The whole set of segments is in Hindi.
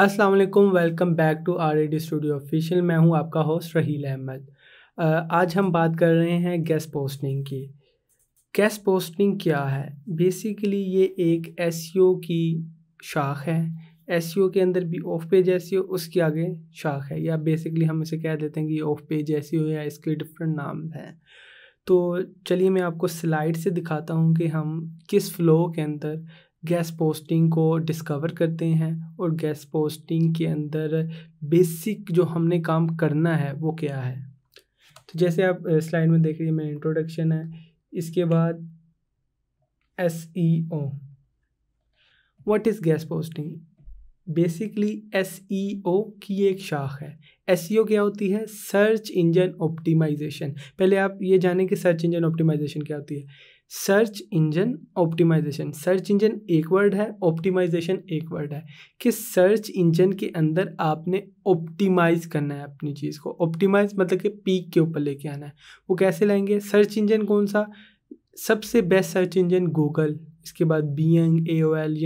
अस्सलाम वालेकुम welcome back to R A D studio official मैं हूं आपका होस्ट रहील अहमद आज हम बात कर रहे हैं गैस पोस्टिंग की गैस पोस्टिंग क्या है बेसिकली ये एक एस e की शाख है एस e के अंदर भी ऑफ पेज एस उसके आगे शाख है या बेसिकली हम इसे कह देते हैं कि ऑफ पेज एस या इसके डिफरेंट नाम हैं तो चलिए मैं आपको स्लाइड से दिखाता हूँ कि हम किस फ्लो के अंदर गैस पोस्टिंग को डिस्कवर करते हैं और गैस पोस्टिंग के अंदर बेसिक जो हमने काम करना है वो क्या है तो जैसे आप स्लाइड में देख रही मेरा इंट्रोडक्शन है इसके बाद S E O what is guest posting basically S E O की एक शाख है एस ई ओ क्या होती है सर्च इंजन ऑप्टिमाइजेशन पहले आप ये जानें कि सर्च इंजन ऑप्टिमाइजेशन क्या होती है search engine optimisation search engine एक वर्ड है ऑप्टिमाइजेशन एक वर्ड है कि सर्च इंजन के अंदर आपने ऑप्टिमाइज करना है अपनी चीज़ को ऑप्टिमाइज मतलब कि पीक के ऊपर लेके आना है वो कैसे लाएंगे सर्च इंजन कौन सा सबसे बेस्ट सर्च इंजन गूगल इसके बाद Bing A O L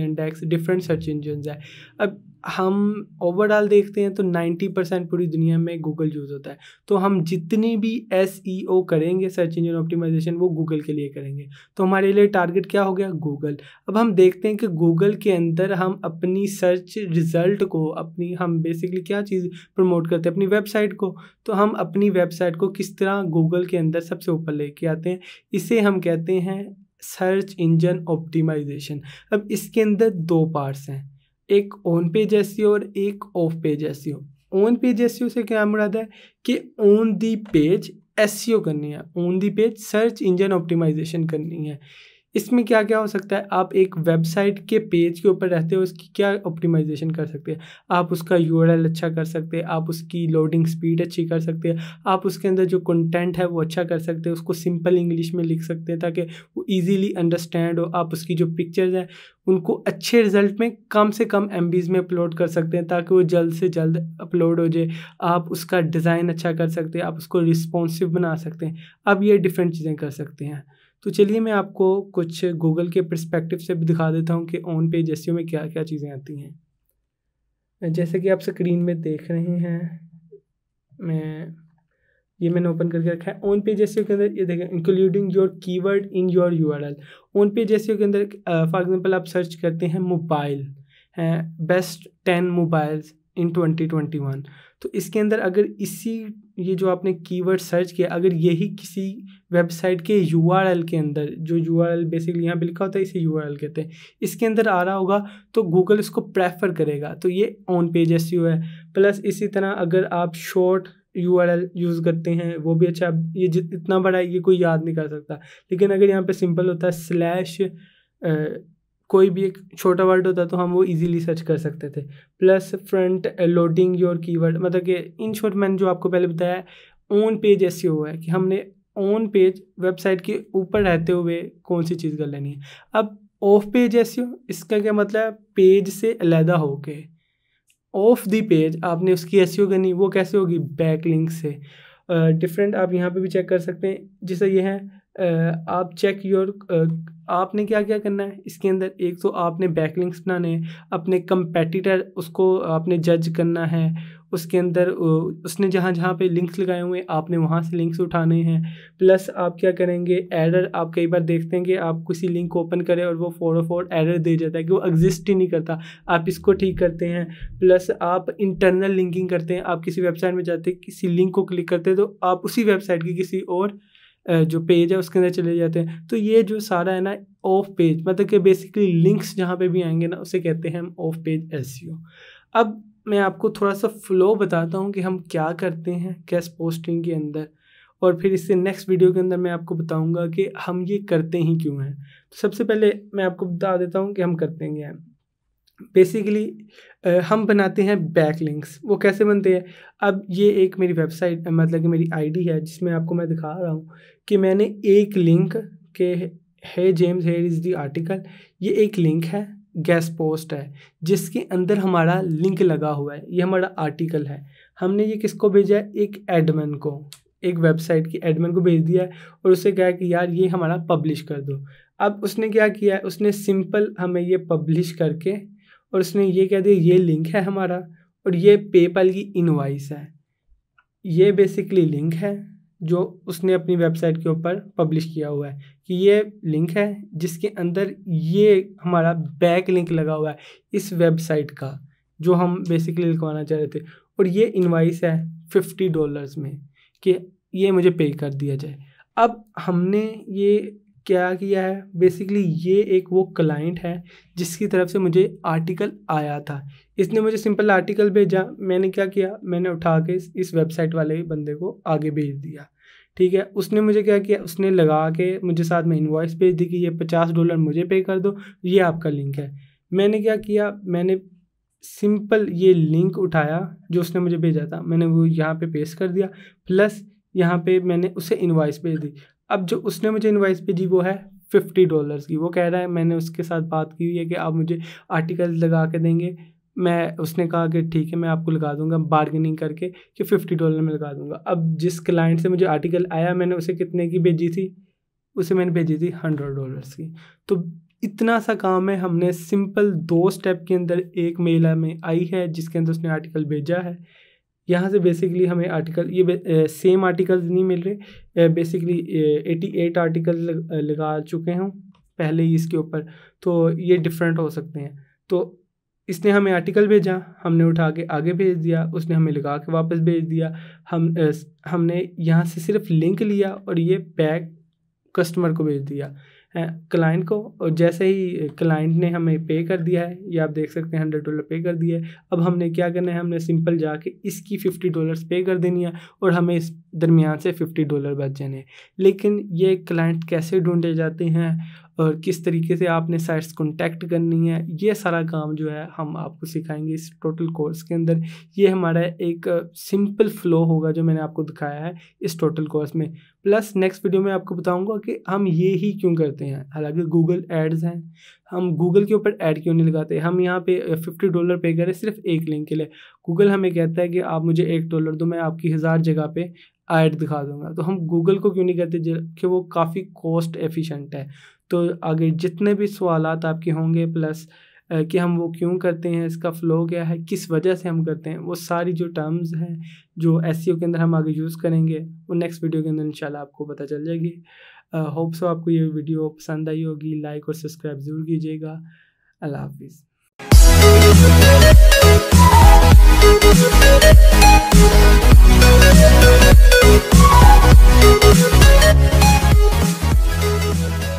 different search engine है अब हम ओवरऑल देखते हैं तो 90 परसेंट पूरी दुनिया में गूगल यूज़ होता है तो हम जितनी भी एस e करेंगे सर्च इंजन ऑप्टिमाइजेशन वो गूगल के लिए करेंगे तो हमारे लिए टारगेट क्या हो गया गूगल अब हम देखते हैं कि गूगल के अंदर हम अपनी सर्च रिज़ल्ट को अपनी हम बेसिकली क्या चीज़ प्रमोट करते हैं अपनी वेबसाइट को तो हम अपनी वेबसाइट को किस तरह गूगल के अंदर सबसे ऊपर लेके आते हैं इसे हम कहते हैं सर्च इंजन ऑप्टिमाइजेशन अब इसके अंदर दो पार्ट्स हैं एक ऑन पेज एस और एक off page S on page S से क्या मुराद है कि ऑन दी पेज एस करनी है on the page search engine optimisation करनी है इसमें क्या क्या हो सकता है आप एक वेबसाइट के पेज के ऊपर रहते हो उसकी क्या ऑप्टिमाइजेशन कर सकते हैं आप उसका यू अच्छा कर सकते हैं आप उसकी लोडिंग स्पीड अच्छी कर सकते हैं आप उसके अंदर जो कंटेंट है वो अच्छा कर सकते हैं उसको सिंपल इंग्लिश में लिख सकते हैं ताकि वो ईजीली अंडरस्टैंड हो आप उसकी जो पिक्चर्स हैं उनको अच्छे रिजल्ट में कम से कम एम में अपलोड कर सकते हैं ताकि वो जल्द से जल्द अपलोड हो जाए आप उसका डिज़ाइन अच्छा कर सकते हैं आप उसको रिस्पॉन्सिव बना सकते हैं आप ये डिफरेंट चीज़ें कर सकते हैं तो चलिए मैं आपको कुछ गूगल के परस्पेक्टिव से भी दिखा देता हूँ कि ऑन पेज एस में क्या क्या चीज़ें आती हैं जैसे कि आप स्क्रीन में देख रहे हैं मैं ये मैंने ओपन करके रखा है ऑन पेज एस के अंदर ये देखें including your keyword in your U R L on page S के अंदर फॉर एग्जांपल आप सर्च करते हैं मोबाइल हैं best ten mobiles in twenty twenty one तो इसके अंदर अगर इसी ये जो आपने कीवर्ड सर्च किया अगर यही किसी वेबसाइट के यू के अंदर जो यू बेसिकली यहाँ पर लिखा होता है इसे यू कहते हैं इसके अंदर आ रहा होगा तो गूगल इसको प्रेफर करेगा तो ये ऑन पेज एस है प्लस इसी तरह अगर आप शॉर्ट यू यूज़ करते हैं वो भी अच्छा ये इतना बड़ा है ये कोई याद नहीं कर सकता लेकिन अगर यहाँ पे सिंपल होता है स्लैश कोई भी एक छोटा वर्ड होता तो हम वो इजीली सर्च कर सकते थे plus front loading your keyword मतलब कि इन शॉर्ट मैंने जो आपको पहले बताया ऑन पेज ऐसे हुआ है कि हमने ऑन पेज वेबसाइट के ऊपर रहते हुए कौन सी चीज़ कर लेनी है अब ऑफ पेज ऐसी हो इसका क्या मतलब है पेज से अलहदा होके ऑफ दी पेज आपने उसकी ऐसी हो करनी वो कैसे होगी बैक लिंक से डिफरेंट uh, आप यहाँ पे भी चेक कर सकते हैं जैसे ये है uh, आप चेक योर uh, आपने क्या क्या करना है इसके अंदर एक तो आपने बैक लिंक्स बनाने अपने कंपेटिटर उसको आपने जज करना है उसके अंदर उसने जहाँ जहाँ पे लिंक्स लगाए हुए हैं आपने वहाँ से लिंक्स उठाने हैं प्लस आप क्या करेंगे एरर आप कई बार देखते हैं कि आप किसी लिंक को ओपन करें और वो फोर फोर एरर दे जाता है कि वो एग्जिस्ट ही नहीं करता आप इसको ठीक करते हैं प्लस आप इंटरनल लिंकिंग करते हैं आप किसी वेबसाइट में जाते किसी लिंक को क्लिक करते हैं तो आप उसी वेबसाइट की किसी और जो पेज है उसके अंदर चले जाते हैं तो ये जो सारा है ना ऑफ पेज मतलब कि बेसिकली लिंक्स जहाँ पे भी आएंगे ना उसे कहते हैं हम ऑफ पेज एस अब मैं आपको थोड़ा सा फ्लो बताता हूँ कि हम क्या करते हैं कैस पोस्टिंग के अंदर और फिर इससे नेक्स्ट वीडियो के अंदर मैं आपको बताऊँगा कि हम ये करते ही क्यों हैं तो सबसे पहले मैं आपको बता देता हूँ कि हम करते हैं क्या बेसिकली हम बनाते हैं बैक लिंक्स वो कैसे बनते हैं अब ये एक मेरी वेबसाइट मतलब कि मेरी आईडी है जिसमें आपको मैं दिखा रहा हूँ कि मैंने एक लिंक के है James here is the article ये एक लिंक है गैस पोस्ट है जिसके अंदर हमारा लिंक लगा हुआ है ये हमारा आर्टिकल है हमने ये किसको भेजा है एक एडमिन को एक वेबसाइट की एडमिन को भेज दिया है और उसे कहा कि यार ये हमारा पब्लिश कर दो अब उसने क्या किया है उसने सिंपल हमें ये पब्लिश करके और उसने ये कह दिया ये लिंक है हमारा और ये पेपल की इनवाइस है ये बेसिकली लिंक है जो उसने अपनी वेबसाइट के ऊपर पब्लिश किया हुआ है कि ये लिंक है जिसके अंदर ये हमारा बैक लिंक लगा हुआ है इस वेबसाइट का जो हम बेसिकली लिखवाना चाह रहे थे और ये इनवाइस है फिफ्टी डॉलर्स में कि ये मुझे पे कर दिया जाए अब हमने ये क्या किया है बेसिकली ये एक वो क्लाइंट है जिसकी तरफ से मुझे आर्टिकल आया था इसने मुझे सिंपल आर्टिकल भेजा मैंने क्या किया मैंने उठा के इस, इस वेबसाइट वाले बंदे को आगे भेज दिया ठीक है उसने मुझे क्या किया उसने लगा के मुझे साथ में इन्वाइस भेज दी कि ये पचास डॉलर मुझे पे कर दो ये आपका लिंक है मैंने क्या किया मैंने सिंपल ये लिंक उठाया जो उसने मुझे भेजा था मैंने वो यहाँ पे पेस्ट कर दिया प्लस यहाँ पे मैंने उसे इन्वाइस भेज दी अब जो उसने मुझे इन्वाइस भेजी वो है फिफ्टी डॉलर्स की वो कह रहा है मैंने उसके साथ बात की हुई है कि आप मुझे आर्टिकल लगा के देंगे मैं उसने कहा कि ठीक है मैं आपको लगा दूंगा बार्गेनिंग करके कि फिफ्टी डॉलर में लगा दूंगा अब जिस क्लाइंट से मुझे आर्टिकल आया मैंने उसे कितने की भेजी थी उसे मैंने भेजी थी हंड्रेड डॉलर्स की तो इतना सा काम है हमने सिंपल दो स्टेप के अंदर एक मेल में आई है जिसके अंदर उसने आर्टिकल भेजा है यहाँ से बेसिकली हमें आर्टिकल ये सेम आर्टिकल नहीं मिल रहे बेसिकली एटी एट आर्टिकल लगा चुके हूँ पहले ही इसके ऊपर तो ये डिफरेंट हो सकते हैं तो इसने हमें आर्टिकल भेजा हमने उठा के आगे भेज दिया उसने हमें लगा के वापस भेज दिया हम हमने यहाँ से सिर्फ लिंक लिया और ये पैक कस्टमर को भेज दिया क्लाइंट को और जैसे ही क्लाइंट ने हमें पे कर दिया है ये आप देख सकते हैं हंड्रेड डॉलर पे कर दिया है अब हमने क्या करना है हमने सिंपल जाके इसकी फिफ्टी डॉलर्स पे कर देनी है और हमें इस दरमियान से फिफ्टी डॉलर बच जाने हैं लेकिन ये क्लाइंट कैसे ढूंढे जाते हैं और किस तरीके से आपने साइट्स कॉन्टैक्ट करनी है ये सारा काम जो है हम आपको सिखाएंगे इस टोटल कोर्स के अंदर ये हमारा एक सिंपल फ्लो होगा जो मैंने आपको दिखाया है इस टोटल कोर्स में प्लस नेक्स्ट वीडियो में आपको बताऊंगा कि हम ये ही क्यों करते हैं हालांकि गूगल एड्स हैं हम गूगल के ऊपर ऐड क्यों नहीं लगाते हम यहाँ पे फिफ्टी डॉलर पे करें सिर्फ एक लिंक के लिए गूगल हमें कहता है कि आप मुझे एक डॉलर दो मैं आपकी हज़ार जगह पे ऐड दिखा दूंगा तो हम गूगल को क्यों नहीं कहते कि वो काफ़ी कॉस्ट एफिशिएंट है तो आगे जितने भी सवाल आपके होंगे प्लस कि हम वो क्यों करते हैं इसका फ़्लो क्या है किस वजह से हम करते हैं वो सारी जो टर्म्स हैं जो एस के अंदर हम आगे यूज़ करेंगे वो नेक्स्ट वीडियो के अंदर इंशाल्लाह आपको पता चल जाएगी होप uh, सो आपको ये वीडियो पसंद आई होगी लाइक और सब्सक्राइब ज़रूर कीजिएगा अल्लाह हाफिज़